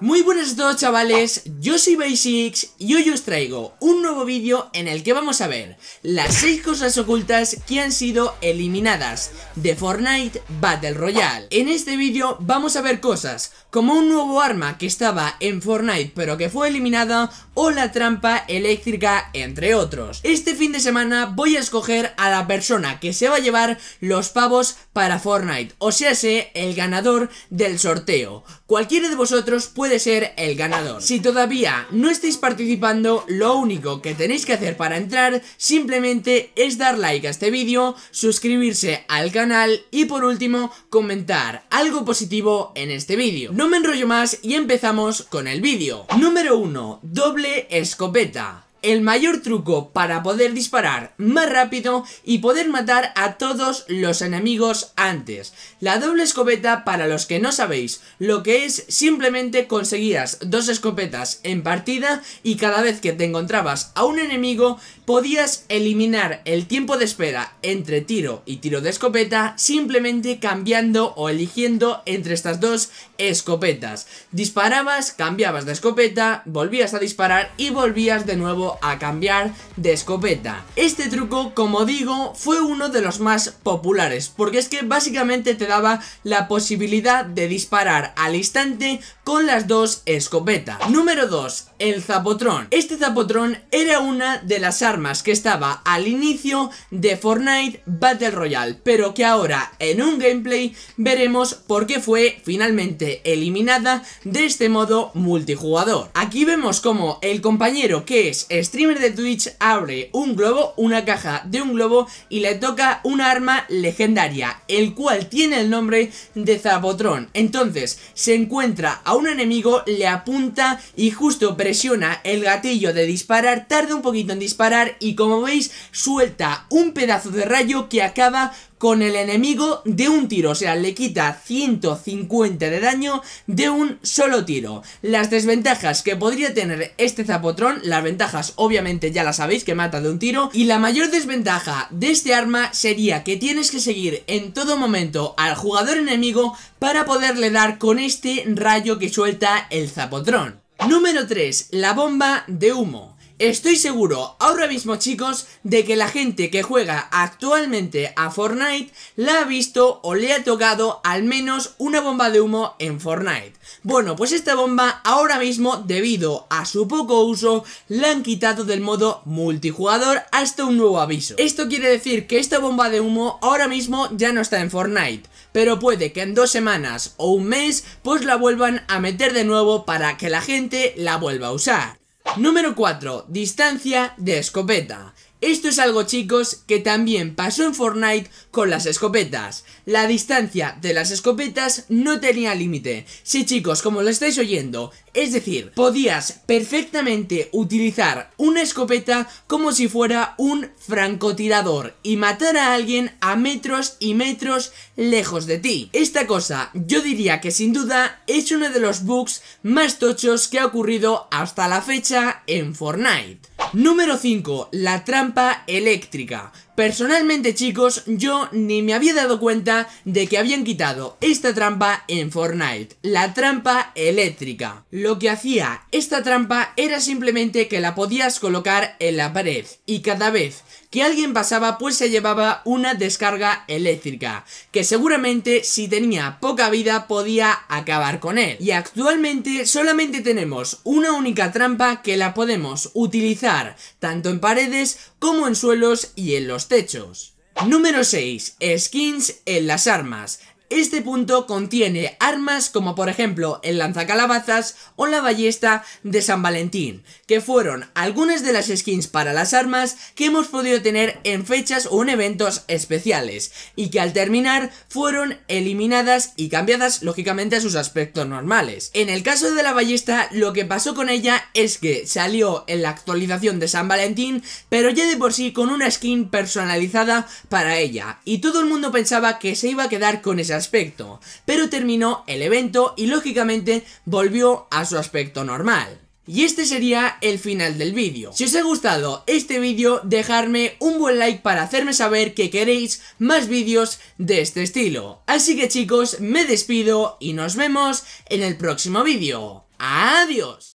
Muy buenas a todos chavales, yo soy Basics y hoy os traigo un nuevo vídeo en el que vamos a ver las 6 cosas ocultas que han sido eliminadas de Fortnite Battle Royale. En este vídeo vamos a ver cosas como un nuevo arma que estaba en Fortnite pero que fue eliminada o la trampa eléctrica entre otros. Este fin de semana voy a escoger a la persona que se va a llevar los pavos para Fortnite, o sea, sé el ganador del sorteo. Cualquiera de vosotros puede ser el ganador. Si todavía no estáis participando, lo único que tenéis que hacer para entrar simplemente es dar like a este vídeo, suscribirse al canal y por último comentar algo positivo en este vídeo. No me enrollo más y empezamos con el vídeo. Número 1. Doble escopeta el mayor truco para poder disparar más rápido y poder matar a todos los enemigos antes. La doble escopeta, para los que no sabéis lo que es, simplemente conseguías dos escopetas en partida y cada vez que te encontrabas a un enemigo podías eliminar el tiempo de espera entre tiro y tiro de escopeta simplemente cambiando o eligiendo entre estas dos escopetas. Disparabas, cambiabas de escopeta, volvías a disparar y volvías de nuevo a cambiar de escopeta. Este truco, como digo, fue uno de los más populares, porque es que básicamente te daba la posibilidad de disparar al instante con las dos escopetas. Número 2. El zapotrón. Este zapotrón era una de las armas que estaba al inicio de Fortnite Battle Royale, pero que ahora en un gameplay veremos por qué fue finalmente eliminada de este modo multijugador. Aquí vemos como el compañero que es streamer de Twitch abre un globo, una caja de un globo y le toca un arma legendaria, el cual tiene el nombre de Zapotrón. Entonces se encuentra a un enemigo, le apunta y justo presiona el gatillo de disparar, tarda un poquito en disparar y como veis suelta un pedazo de rayo que acaba con el enemigo de un tiro, o sea, le quita 150 de daño de un solo tiro. Las desventajas que podría tener este Zapotrón, las ventajas obviamente ya las sabéis, que mata de un tiro, y la mayor desventaja de este arma sería que tienes que seguir en todo momento al jugador enemigo para poderle dar con este rayo que suelta el Zapotrón. Número 3. La bomba de humo. Estoy seguro ahora mismo chicos de que la gente que juega actualmente a Fortnite la ha visto o le ha tocado al menos una bomba de humo en Fortnite. Bueno, pues esta bomba ahora mismo debido a su poco uso la han quitado del modo multijugador hasta un nuevo aviso. Esto quiere decir que esta bomba de humo ahora mismo ya no está en Fortnite, pero puede que en dos semanas o un mes pues la vuelvan a meter de nuevo para que la gente la vuelva a usar. Número 4. Distancia de escopeta. Esto es algo chicos que también pasó en Fortnite con las escopetas. La distancia de las escopetas no tenía límite. Sí chicos, como lo estáis oyendo, es decir, podías perfectamente utilizar una escopeta como si fuera un francotirador y matar a alguien a metros y metros lejos de ti. Esta cosa, yo diría que sin duda es uno de los bugs más tochos que ha ocurrido hasta la fecha en Fortnite. Número 5. La trampa eléctrica. Personalmente chicos, yo ni me había dado cuenta de que habían quitado esta trampa en Fortnite, la trampa eléctrica. Lo que hacía esta trampa era simplemente que la podías colocar en la pared y cada vez que alguien pasaba pues se llevaba una descarga eléctrica, que seguramente si tenía poca vida podía acabar con él. Y actualmente solamente tenemos una única trampa que la podemos utilizar tanto en paredes como en suelos y en los techos. Número 6. Skins en las armas. Este punto contiene armas como por ejemplo el lanzacalabazas o la ballesta de San Valentín, que fueron algunas de las skins para las armas que hemos podido tener en fechas o en eventos especiales, y que al terminar fueron eliminadas y cambiadas lógicamente a sus aspectos normales. En el caso de la ballesta, lo que pasó con ella es que salió en la actualización de San Valentín, pero ya de por sí con una skin personalizada para ella, y todo el mundo pensaba que se iba a quedar con esa aspecto, pero terminó el evento y lógicamente volvió a su aspecto normal. Y este sería el final del vídeo. Si os ha gustado este vídeo, dejarme un buen like para hacerme saber que queréis más vídeos de este estilo. Así que chicos, me despido y nos vemos en el próximo vídeo. ¡Adiós!